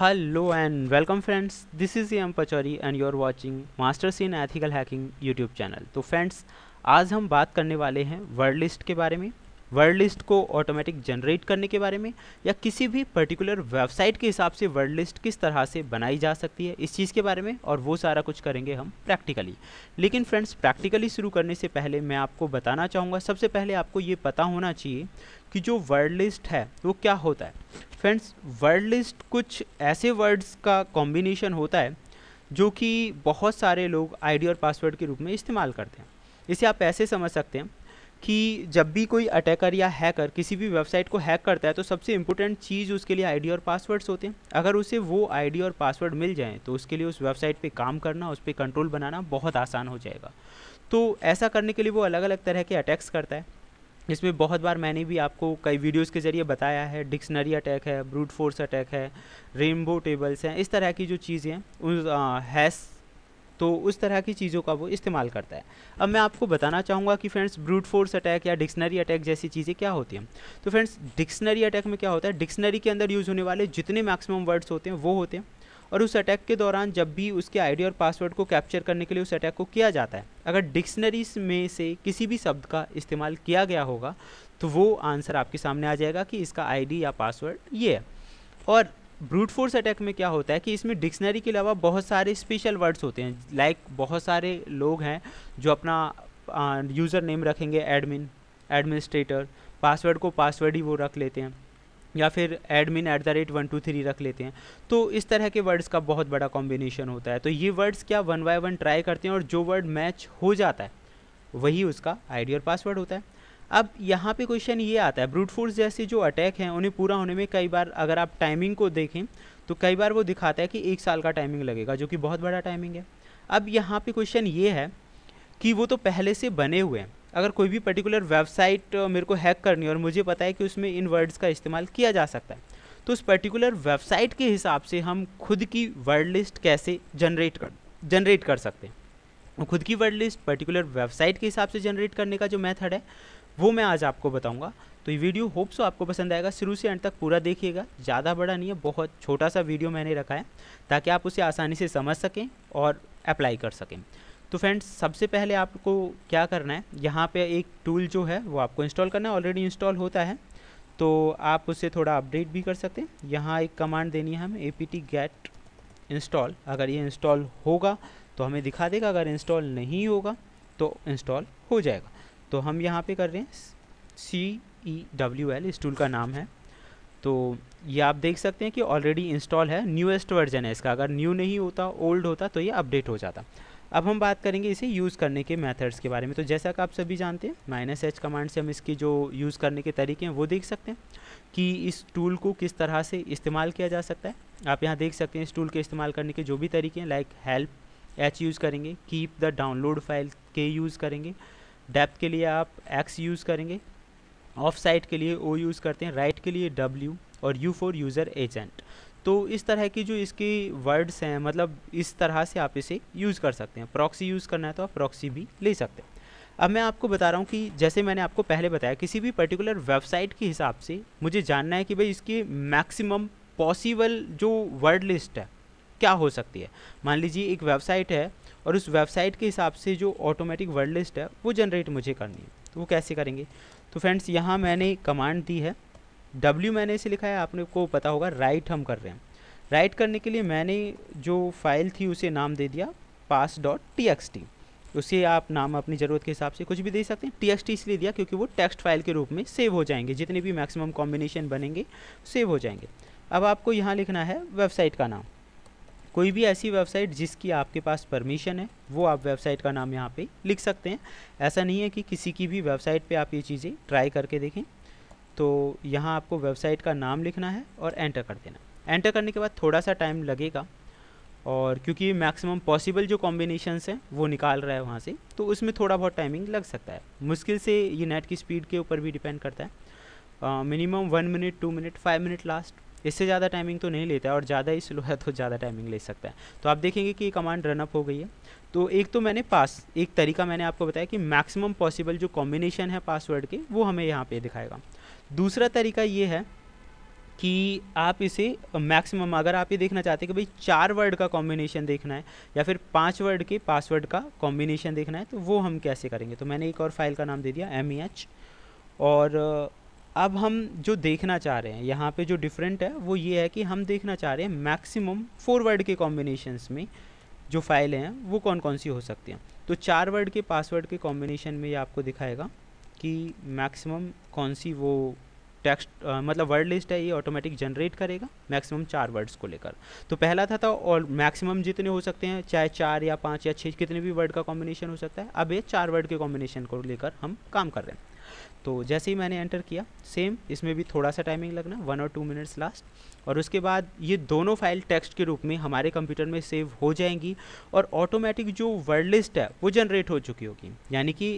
hello and welcome friends this is M Pachauri and you are watching masters in ethical hacking YouTube channel तो friends आज हम बात करने वाले हैं वर्ड लिस्ट के बारे में वर्ड लिस्ट को ऑटोमेटिक जनरेट करने के बारे में या किसी भी पर्टिकुलर वेबसाइट के हिसाब से वर्ड लिस्ट किस तरह से बनाई जा सकती है इस चीज़ के बारे में और वो सारा कुछ करेंगे हम प्रैक्टिकली लेकिन फ्रेंड्स प्रैक्टिकली शुरू करने से पहले मैं आपको बताना चाहूँगा सबसे पहले आपको ये पता होना चाहिए कि जो वर्ड लिस्ट है वो क्या होता है फ्रेंड्स वर्ड लिस्ट कुछ ऐसे वर्ड्स का कॉम्बिनेशन होता है जो कि बहुत सारे लोग आईडी और पासवर्ड के रूप में इस्तेमाल करते हैं इसे आप ऐसे समझ सकते हैं कि जब भी कोई अटैकर या हैकर किसी भी वेबसाइट को हैक करता है तो सबसे इंपॉर्टेंट चीज़ उसके लिए आईडी और पासवर्ड्स होते हैं अगर उसे वो आईडी और पासवर्ड मिल जाएँ तो उसके लिए उस वेबसाइट पे काम करना उस पर कंट्रोल बनाना बहुत आसान हो जाएगा तो ऐसा करने के लिए वो अलग अलग तरह के अटैक्स करता है इसमें बहुत बार मैंने भी आपको कई वीडियोस के ज़रिए बताया है डिक्शनरी अटैक है ब्रूट फोर्स अटैक है रेनबो टेबल्स हैं इस तरह की जो चीज़ें उस हैस तो उस तरह की चीज़ों का वो इस्तेमाल करता है अब मैं आपको बताना चाहूँगा कि फ्रेंड्स ब्रूट फोर्स अटैक या डिक्शनरी अटैक जैसी चीज़ें क्या होती हैं तो फ्रेंड्स डिक्शनरी अटैक में क्या होता है डिक्शनरी के अंदर यूज़ होने वाले जितने मैक्सिमम वर्ड्स होते हैं वो होते हैं और उस अटैक के दौरान जब भी उसके आईडी और पासवर्ड को कैप्चर करने के लिए उस अटैक को किया जाता है अगर डिक्शनरीज में से किसी भी शब्द का इस्तेमाल किया गया होगा तो वो आंसर आपके सामने आ जाएगा कि इसका आईडी या पासवर्ड ये है और ब्रूट फोर्स अटैक में क्या होता है कि इसमें डिक्शनरी के अलावा बहुत सारे स्पेशल वर्ड्स होते हैं लाइक like बहुत सारे लोग हैं जो अपना यूज़र नेम रखेंगे एडमिन एडमिनिस्ट्रेटर पासवर्ड को पासवर्ड ही वो रख लेते हैं या फिर admin at the rate one two three रख लेते हैं तो इस तरह के वर्ड्स का बहुत बड़ा कॉम्बिनेशन होता है तो ये वर्ड्स क्या वन बाय वन ट्राई करते हैं और जो वर्ड मैच हो जाता है वही उसका और पासवर्ड होता है अब यहाँ पे क्वेश्चन ये आता है ब्रूट फोर्स जैसे जो अटैक हैं उन्हें पूरा होने में कई बार अगर आप टाइमिंग को देखें तो कई बार वो दिखाता है कि एक साल का टाइमिंग लगेगा जो कि बहुत बड़ा टाइमिंग है अब यहाँ पर क्वेश्चन ये है कि वो तो पहले से बने हुए हैं अगर कोई भी पर्टिकुलर वेबसाइट मेरे को हैक करनी है और मुझे पता है कि उसमें इन वर्ड्स का इस्तेमाल किया जा सकता है तो उस पर्टिकुलर वेबसाइट के हिसाब से हम खुद की वर्ड लिस्ट कैसे जनरेट कर जनरेट कर सकते हैं खुद की वर्ड लिस्ट पर्टिकुलर वेबसाइट के हिसाब से जनरेट करने का जो मेथड है वो मैं आज आपको बताऊंगा तो ये वीडियो होप सो आपको पसंद आएगा शुरू से अंत तक पूरा देखिएगा ज़्यादा बड़ा नहीं है बहुत छोटा सा वीडियो मैंने रखा है ताकि आप उसे आसानी से समझ सकें और अप्लाई कर सकें तो फ्रेंड्स सबसे पहले आपको क्या करना है यहाँ पे एक टूल जो है वो आपको इंस्टॉल करना है ऑलरेडी इंस्टॉल होता है तो आप उससे थोड़ा अपडेट भी कर सकते हैं यहाँ एक कमांड देनी है हमें A P T get install अगर ये इंस्टॉल होगा तो हमें दिखा देगा अगर इंस्टॉल नहीं होगा तो इंस्टॉल हो जाएगा तो हम यहाँ पे कर रहे हैं सी ई डब्ल्यू एल इस टूल का नाम है तो ये आप देख सकते हैं कि ऑलरेडी इंस्टॉल है न्यूएस्ट वर्जन है इसका अगर न्यू नहीं होता ओल्ड होता तो ये अपडेट हो जाता अब हम बात करेंगे इसे यूज़ करने के मेथड्स के बारे में तो जैसा कि आप सभी जानते हैं माइनस एच कमांड से हम इसकी जो यूज़ करने के तरीके हैं वो देख सकते हैं कि इस टूल को किस तरह से इस्तेमाल किया जा सकता है आप यहाँ देख सकते हैं इस टूल के इस्तेमाल करने के जो भी तरीके हैं लाइक हेल्प एच यूज़ करेंगे कीप द डाउनलोड फाइल के यूज़ करेंगे डेप्थ के लिए आप एक्स यूज़ करेंगे ऑफ साइट के लिए ओ यूज़ करते हैं राइट के लिए डब्ल्यू और यू फॉर यूज़र एजेंट तो इस तरह की जो इसकी वर्ड्स हैं मतलब इस तरह से आप इसे यूज़ कर सकते हैं प्रॉक्सी यूज़ करना है तो आप प्रॉक्सी भी ले सकते हैं अब मैं आपको बता रहा हूँ कि जैसे मैंने आपको पहले बताया किसी भी पर्टिकुलर वेबसाइट के हिसाब से मुझे जानना है कि भाई इसकी मैक्सिमम पॉसिबल जो वर्ड लिस्ट है क्या हो सकती है मान लीजिए एक वेबसाइट है और उस वेबसाइट के हिसाब से जो ऑटोमेटिक वर्ड लिस्ट है वो जनरेट मुझे करनी है तो वो कैसे करेंगे तो फ्रेंड्स यहाँ मैंने कमांड दी है डब्ल्यू मैंने इसे लिखा है आपने को पता होगा राइट हम कर रहे हैं राइट करने के लिए मैंने जो फाइल थी उसे नाम दे दिया pass dot T X T उसे आप नाम अपनी ज़रूरत के हिसाब से कुछ भी दे सकते हैं टी एक्स टी इसलिए दिया क्योंकि वो टेक्स्ट फाइल के रूप में सेव हो जाएंगे जितने भी मैक्सिमम कॉम्बिनेशन बनेंगे सेव हो जाएंगे अब आपको यहाँ लिखना है वेबसाइट का नाम कोई भी ऐसी वेबसाइट जिसकी आपके पास परमिशन है वो आप वेबसाइट का नाम यहाँ पे लिख सकते हैं ऐसा नहीं है कि किसी की भी वेबसाइट पे आप ये चीज़ें ट्राई करके देखें तो यहाँ आपको वेबसाइट का नाम लिखना है और एंटर कर देना एंटर करने के बाद थोड़ा सा टाइम लगेगा और क्योंकि मैक्सिमम पॉसिबल जो कॉम्बिनेशनस हैं वो निकाल रहा है वहाँ से तो उसमें थोड़ा बहुत टाइमिंग लग सकता है मुश्किल से ये नेट की स्पीड के ऊपर भी डिपेंड करता है minimum one minute two minute five minute last इससे ज़्यादा टाइमिंग तो नहीं लेता है और ज़्यादा ही स्लो है तो ज़्यादा टाइमिंग ले सकता है तो आप देखेंगे कि कमांड रनअप हो गई है तो एक तो मैंने पास एक तरीका मैंने आपको बताया कि मैक्सिमम पॉसिबल जो कॉम्बिनेशन है पासवर्ड के वो हमें यहाँ पर दिखाएगा दूसरा तरीका ये है कि आप इसे मैक्सिमम अगर आप ये देखना चाहते हैं कि भाई चार वर्ड का कॉम्बिनेशन देखना है या फिर पांच वर्ड के पासवर्ड का कॉम्बिनेशन देखना है तो वो हम कैसे करेंगे तो मैंने एक और फाइल का नाम दे दिया एम ई एच और अब हम जो देखना चाह रहे हैं यहाँ पे जो डिफरेंट है वो ये है कि हम देखना चाह रहे हैं मैक्सिमम फोर वर्ड के कॉम्बिनेशंस में जो फाइलें हैं वो कौन कौन सी हो सकती हैं तो चार वर्ड के पासवर्ड के कॉम्बिनेशन में ये आपको दिखाएगा कि मैक्सिमम कौन सी वो टेक्स्ट मतलब वर्ड लिस्ट है ये ऑटोमेटिक जनरेट करेगा मैक्सिमम चार वर्ड्स को लेकर तो पहला था था और मैक्सिमम जितने हो सकते हैं चाहे चार या पाँच या छः कितने भी वर्ड का कॉम्बिनेशन हो सकता है अब ये चार वर्ड के कॉम्बिनेशन को लेकर हम काम कर रहे हैं तो जैसे ही मैंने एंटर किया सेम इसमें भी थोड़ा सा टाइमिंग लगना वन और टू मिनट्स लास्ट और उसके बाद ये दोनों फाइल टेक्स्ट के रूप में हमारे कंप्यूटर में सेव हो जाएंगी और ऑटोमेटिक जो वर्ड लिस्ट है वो जनरेट हो चुकी होगी यानी कि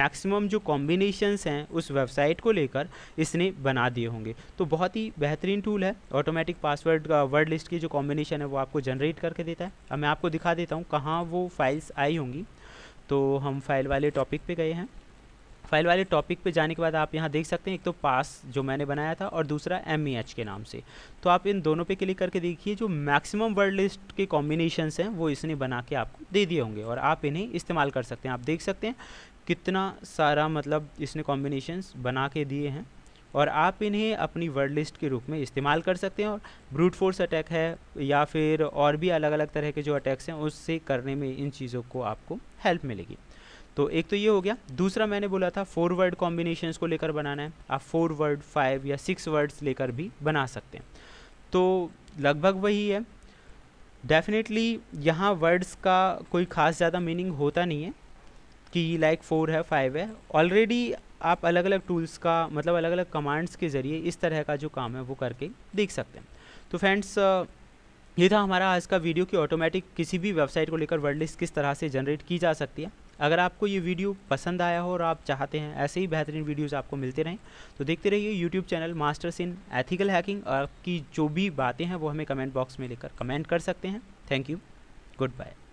मैक्सिमम जो कॉम्बिनेशंस हैं उस वेबसाइट को लेकर इसने बना दिए होंगे तो बहुत ही बेहतरीन टूल है ऑटोमेटिक पासवर्ड वर्ड लिस्ट की जो कॉम्बिनेशन है वो आपको जनरेट करके देता है अब मैं आपको दिखा देता हूँ कहाँ वो फाइल्स आई होंगी तो हम फाइल वाले टॉपिक पे गए हैं फाइल वाले टॉपिक पे जाने के बाद आप यहाँ देख सकते हैं एक तो पास जो मैंने बनाया था और दूसरा एम e के नाम से तो आप इन दोनों पे क्लिक करके देखिए जो मैक्सिमम वर्ड लिस्ट के कॉम्बिनेशन हैं वो इसने बना के आपको दे दिए होंगे और आप इन्हें इस्तेमाल कर सकते हैं आप देख सकते हैं कितना सारा मतलब इसने कॉम्बिनेशन बना के दिए हैं और आप इन्हें अपनी वर्ड लिस्ट के रूप में इस्तेमाल कर सकते हैं और ब्रूट फोर्स अटैक है या फिर और भी अलग अलग तरह के जो अटैक्स हैं उससे करने में इन चीज़ों को आपको हेल्प मिलेगी तो एक तो ये हो गया दूसरा मैंने बोला था फोर वर्ड कॉम्बिनेशन को लेकर बनाना है आप फोर वर्ड फाइव या सिक्स वर्ड्स लेकर भी बना सकते हैं तो लगभग वही है डेफिनेटली यहाँ वर्ड्स का कोई ख़ास ज़्यादा मीनिंग होता नहीं है कि लाइक फोर है फाइव है ऑलरेडी आप अलग अलग टूल्स का मतलब अलग अलग कमांड्स के ज़रिए इस तरह का जो काम है वो करके देख सकते हैं तो फ्रेंड्स ये था हमारा आज का वीडियो कि ऑटोमेटिक किसी भी वेबसाइट को लेकर वर्ड लिस्ट किस तरह से जनरेट की जा सकती है अगर आपको ये वीडियो पसंद आया हो और आप चाहते हैं ऐसे ही बेहतरीन वीडियोस आपको मिलते रहें तो देखते रहिए YouTube channel masters in ethical hacking और आपकी जो भी बातें हैं वो हमें कमेंट बॉक्स में लेकर कमेंट कर सकते हैं थैंक यू गुड बाय